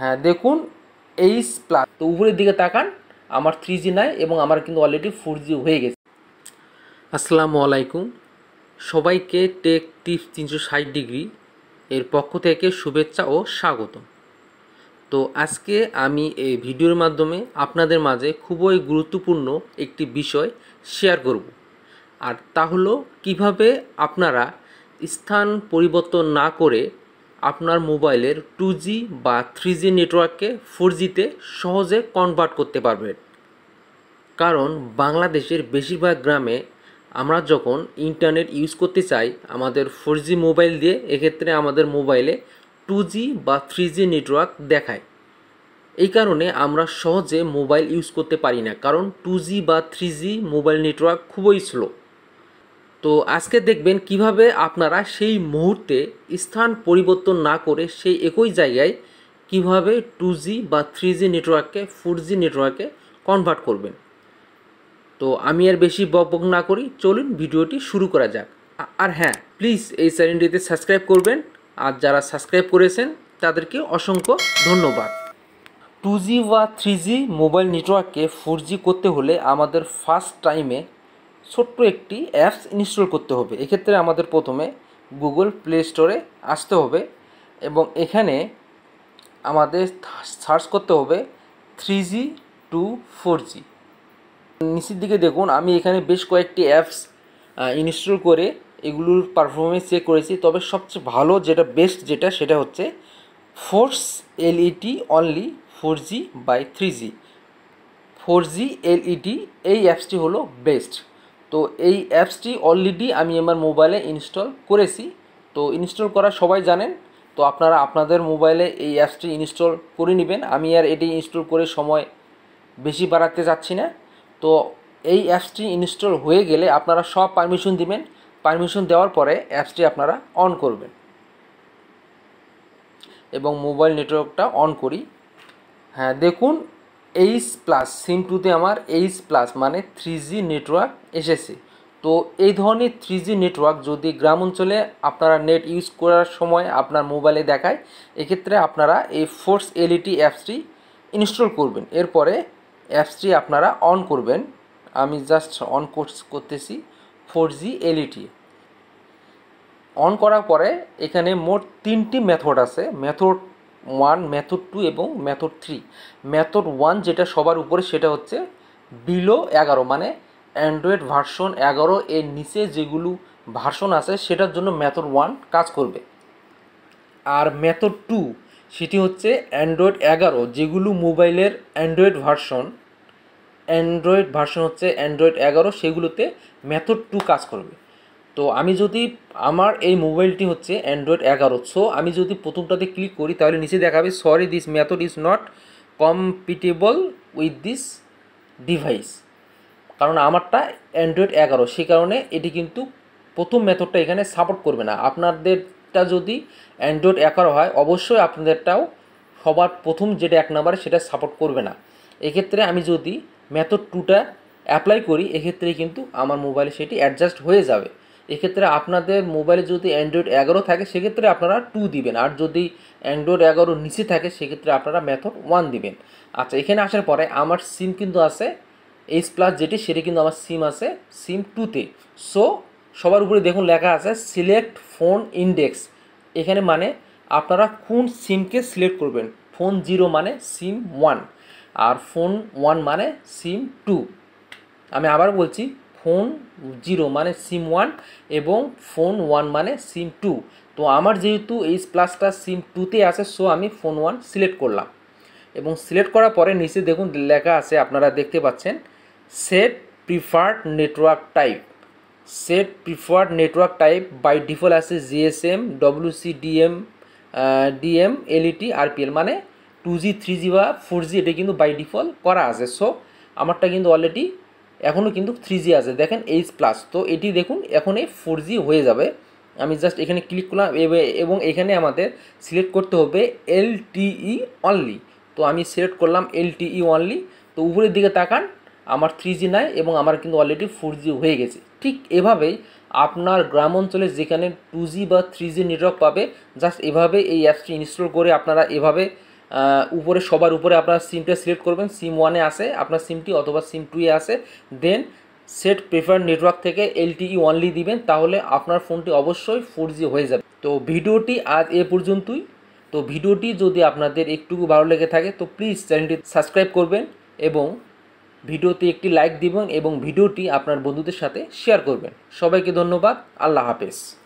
হ্যাঁ দেখুন H plus তো উপরের দিকে তাকান আমার থ্রি জি নাই এবং আমার কিন্তু অলরেডি ফোর জি হয়ে গেছে আসসালামু আলাইকুম সবাইকে টেক টিপস তিনশো ষাট ডিগ্রি এর পক্ষ থেকে শুভেচ্ছা ও স্বাগত তো আজকে আমি এই ভিডিওর মাধ্যমে আপনাদের মাঝে খুবই গুরুত্বপূর্ণ একটি বিষয় শেয়ার করব আর তা হলো কীভাবে আপনারা স্থান পরিবর্তন না করে আপনার মোবাইলের টু জি বা থ্রি জি নেটওয়ার্ককে ফোর জিতে সহজে কনভার্ট করতে পারবেন কারণ বাংলাদেশের বেশিরভাগ গ্রামে আমরা যখন ইন্টারনেট ইউজ করতে চাই আমাদের ফোর জি মোবাইল দিয়ে এক্ষেত্রে আমাদের মোবাইলে টু জি বা থ্রি জি নেটওয়ার্ক দেখায় এই কারণে আমরা সহজে মোবাইল ইউজ করতে পারি না কারণ টু জি বা থ্রি জি মোবাইল নেটওয়ার্ক খুবই স্লো তো আজকে দেখবেন কিভাবে আপনারা সেই মুহূর্তে স্থান পরিবর্তন না করে সেই একই জায়গায় কিভাবে টু বা থ্রি নেটওয়ার্ককে ফোর নেটওয়ার্কে কনভার্ট করবেন তো আমি আর বেশি বক বক না করি চলুন ভিডিওটি শুরু করা যাক আর হ্যাঁ প্লিজ এই চ্যানেলটিতে সাবস্ক্রাইব করবেন আর যারা সাবস্ক্রাইব করেছেন তাদেরকে অসংখ্য ধন্যবাদ টু বা থ্রি মোবাইল নেটওয়ার্ককে ফোর করতে হলে আমাদের ফার্স্ট টাইমে ছোট্ট একটি অ্যাপস ইনস্টল করতে হবে এক্ষেত্রে আমাদের প্রথমে গুগল প্লে স্টোরে আসতে হবে এবং এখানে আমাদের সার্চ করতে হবে three G to four G নিচের দিকে দেখুন আমি এখানে বেশ কয়েকটি অ্যাপস ইনস্টল করে এগুলোর পারফরমেন্স চেক করেছি তবে সবচেয়ে ভালো যেটা বেস্ট যেটা সেটা হচ্ছে force LTE only four G by three G four G LTE এই অ্যাপসটি হলো বেস্ট তো এই অ্যাপসটি অলরেডি আমি আমার মোবাইলে ইনস্টল করেছি তো ইনস্টল করা সবাই জানেন তো আপনারা আপনাদের মোবাইলে এই অ্যাপসটি ইনস্টল করে নেবেন আমি আর এটি ইনস্টল করে সময় বেশি বাড়াতে চাচ্ছি না তো এই অ্যাপসটি ইনস্টল হয়ে গেলে আপনারা সব পারমিশন দিবেন পারমিশন দেওয়ার পরে অ্যাপসটি আপনারা অন করবেন এবং মোবাইল নেটওয়ার্কটা অন করি হ্যাঁ দেখুন এইচ প্লাস সিম টুতে আমার এইচ প্লাস মানে থ্রি জি নেটওয়ার্ক এসেছে তো এই ধরনের থ্রি জি নেটওয়ার্ক যদি গ্রাম অঞ্চলে আপনারা নেট ইউজ করার সময় আপনার মোবাইলে দেখায় এক্ষেত্রে আপনারা এই ফোর্স এলইডি অ্যাপসটি ইনস্টল করবেন এরপরে অ্যাপসটি আপনারা অন করবেন আমি জাস্ট অন কোর্স করতেছি ফোর জি এলইটি অন করার পরে এখানে মোট তিনটি মেথড আছে মেথড ওয়ান মেথড টু এবং মেথড থ্রি মেথড ওয়ান যেটা সবার উপরে সেটা হচ্ছে বিলো এগারো মানে অ্যান্ড্রয়েড ভার্সন এগারো এর নিচে যেগুলো ভার্সন আছে সেটার জন্য মেথড ওয়ান কাজ করবে আর মেথড টু সেটি হচ্ছে অ্যান্ড্রয়েড এগারো যেগুলো মোবাইলের অ্যান্ড্রয়েড ভার্সন অ্যান্ড্রয়েড ভার্সন হচ্ছে অ্যান্ড্রয়েড এগারো সেগুলোতে মেথড টু কাজ করবে তো আমি যদি আমার এই মোবাইলটি হচ্ছে অ্যান্ড্রয়েড এগারো সো আমি যদি প্রথমটাতে ক্লিক করি তাহলে নিচে দেখাবে sorry this method is not compatible with this device কারণ আমারটা অ্যান্ড্রয়েড এগারো সে কারণে এটি কিন্তু প্রথম মেথডটা এখানে সাপোর্ট করবে না আপনাদেরটা যদি অ্যান্ড্রয়েড এগারো হয় অবশ্যই আপনাদেরটাও সবার প্রথম যেটা এক নাম্বার সেটা সাপোর্ট করবে না এক্ষেত্রে আমি যদি মেথড টুটা অ্যাপ্লাই করি এক্ষেত্রে কিন্তু আমার মোবাইলে সেটি অ্যাডজাস্ট হয়ে যাবে এক্ষেত্রে আপনাদের মোবাইলে যদি অ্যান্ড্রয়েড এগারো থাকে সেক্ষেত্রে আপনারা টু দিবেন আর যদি অ্যান্ড্রয়েড এগারোর নিচে থাকে সেক্ষেত্রে আপনারা মেথড ওয়ান দিবেন আচ্ছা এখানে আসার পরে আমার সিম কিন্তু আছে এইচ প্লাস যেটি সেটি কিন্তু আমার সিম আছে সিম টুতে সো সবার উপরে দেখুন লেখা আছে সিলেক্ট ফোন ইন্ডেক্স এখানে মানে আপনারা কোন সিমকে সিলেক্ট করবেন ফোন জিরো মানে সিম ওয়ান আর ফোন ওয়ান মানে সিম টু আমি আবার বলছি ফোন জিরো মানে সিম ওয়ান এবং ফোন ওয়ান মানে সিম টু তো আমার যেহেতু এইচ প্লাসটা সিম টুতে আছে সো আমি ফোন ওয়ান সিলেক্ট করলাম এবং সিলেক্ট করার পরে নিচে দেখুন লেখা আছে আপনারা দেখতে পাচ্ছেন set preferred network type set preferred network type by default আছে GSM WC DM DM LTE RPL মানে টু জি থ্রি জি বা ফোর জি এটা কিন্তু বাই ডিফল্ট করা আছে সো আমারটা কিন্তু অলরেডি এখনও কিন্তু থ্রি জি আছে দেখেন এইচ প্লাস তো এটি দেখুন এখন এই ফোর জি হয়ে যাবে আমি জাস্ট এখানে ক্লিক করলাম এবং এখানে আমাদের সিলেক্ট করতে হবে এল টিই অনলি তো আমি সিলেক্ট করলাম এল টিই অনলি তো উপরের দিকে তাকান আমার থ্রি জি নাই এবং আমার কিন্তু অলরেডি ফোর জি হয়ে গেছে ঠিক এভাবেই আপনার গ্রাম অঞ্চলে যেখানে টু জি বা থ্রি জি নেটওয়ার্ক পাবে জাস্ট এভাবে এই অ্যাপসটি ইনস্টল করে আপনারা এভাবে উপরে সবার উপরে আপনার সিমটা সিলেক্ট করবেন সিম ওয়ানে আসে আপনার সিমটি অথবা সিম টুয়ে আসে দেন সেট প্রেফার নেটওয়ার্ক থেকে এলটিই ওয়ানলি e দিবেন তাহলে আপনার ফোনটি অবশ্যই ফোর হয়ে যাবে তো ভিডিওটি আজ এ পর্যন্তই তো ভিডিওটি যদি আপনাদের একটুকু ভালো লেগে থাকে তো প্লিজ চ্যানেলটি সাবস্ক্রাইব করবেন এবং ভিডিওতে একটি লাইক দিবেন এবং ভিডিওটি আপনার বন্ধুদের সাথে শেয়ার করবেন সবাইকে ধন্যবাদ আল্লাহ হাফেজ